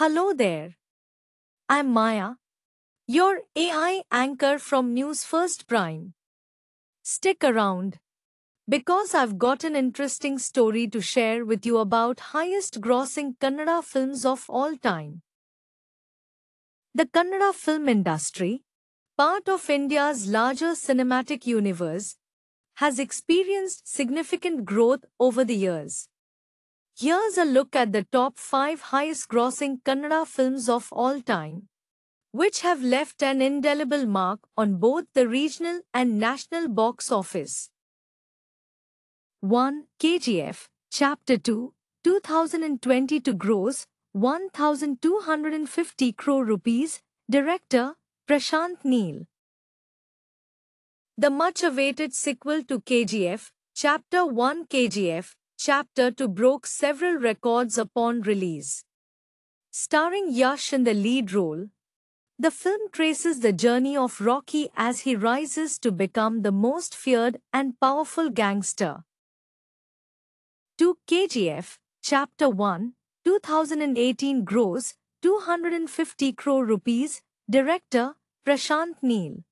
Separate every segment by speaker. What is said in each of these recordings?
Speaker 1: Hello there. I'm Maya, your AI anchor from News First Prime. Stick around because I've got an interesting story to share with you about highest grossing Kannada films of all time. The Kannada film industry, part of India's larger cinematic universe, has experienced significant growth over the years. Here's a look at the top 5 highest-grossing Kannada films of all time, which have left an indelible mark on both the regional and national box office. 1. KGF, Chapter 2, 2022 gross, 1250 crore rupees, director, Prashant Neel. The much-awaited sequel to KGF, Chapter 1 KGF, chapter 2 broke several records upon release. Starring Yash in the lead role, the film traces the journey of Rocky as he rises to become the most feared and powerful gangster. 2 KGF, Chapter 1, 2018 gross, 250 crore rupees, director, Prashant Neel.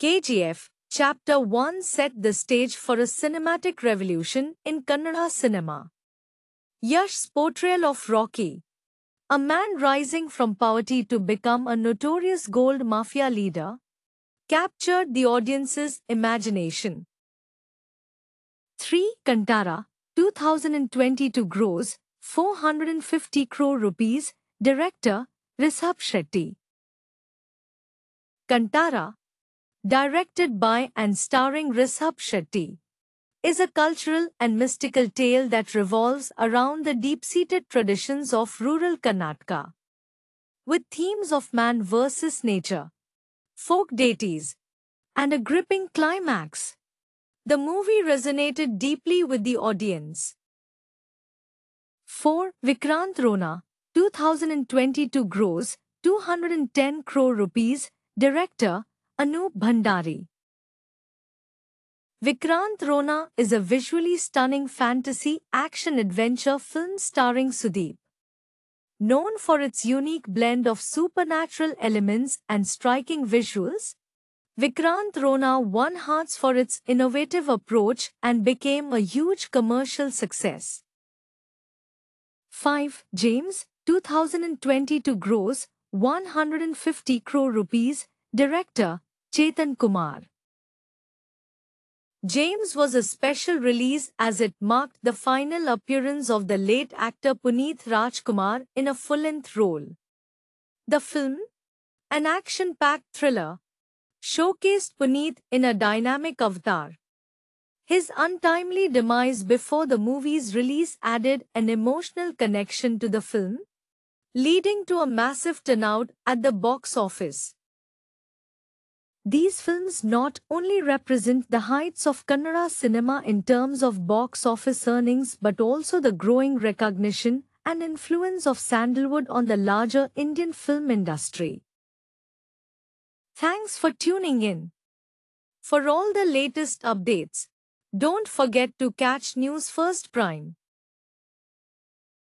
Speaker 1: KGF, Chapter 1 set the stage for a cinematic revolution in Kannada cinema. Yash's portrayal of Rocky, a man rising from poverty to become a notorious gold mafia leader, captured the audience's imagination. 3. Kantara, 2022 gross, 450 crore rupees, director, Rishabh Shetty. Kantara, directed by and starring Rishabh Shetty, is a cultural and mystical tale that revolves around the deep-seated traditions of rural Karnataka. With themes of man versus nature, folk deities, and a gripping climax, the movie resonated deeply with the audience. 4. Vikrant Rona, 2022 gross, 210 crore rupees, director, Anoop Bhandari. Vikrant Rona is a visually stunning fantasy action-adventure film starring Sudeep. Known for its unique blend of supernatural elements and striking visuals, Vikrant Rona won hearts for its innovative approach and became a huge commercial success. 5. James, 2022 gross, 150 crore rupees, Director Chetan Kumar. James was a special release as it marked the final appearance of the late actor Puneeth Rajkumar in a full-length role. The film, an action-packed thriller, showcased Puneeth in a dynamic avatar. His untimely demise before the movie's release added an emotional connection to the film, leading to a massive turnout at the box office. These films not only represent the heights of Kannada cinema in terms of box office earnings but also the growing recognition and influence of sandalwood on the larger Indian film industry. Thanks for tuning in. For all the latest updates, don't forget to catch News First Prime.